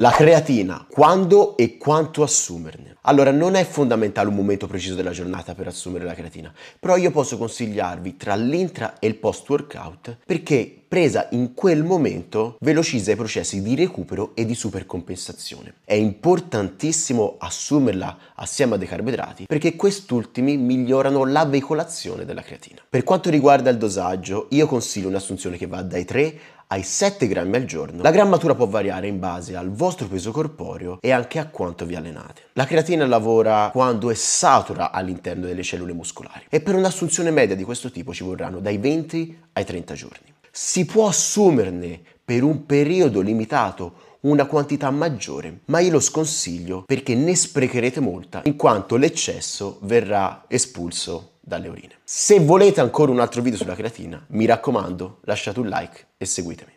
La creatina, quando e quanto assumerne? Allora, non è fondamentale un momento preciso della giornata per assumere la creatina, però io posso consigliarvi tra l'intra e il post workout perché presa in quel momento velocizza i processi di recupero e di supercompensazione. È importantissimo assumerla assieme a dei carboidrati perché quest'ultimi migliorano la veicolazione della creatina. Per quanto riguarda il dosaggio, io consiglio un'assunzione che va dai 3 ai 7 grammi al giorno, la grammatura può variare in base al vostro peso corporeo e anche a quanto vi allenate. La creatina lavora quando è satura all'interno delle cellule muscolari e per un'assunzione media di questo tipo ci vorranno dai 20 ai 30 giorni. Si può assumerne per un periodo limitato una quantità maggiore, ma io lo sconsiglio perché ne sprecherete molta in quanto l'eccesso verrà espulso dalle urine. Se volete ancora un altro video sulla creatina, mi raccomando, lasciate un like e seguitemi.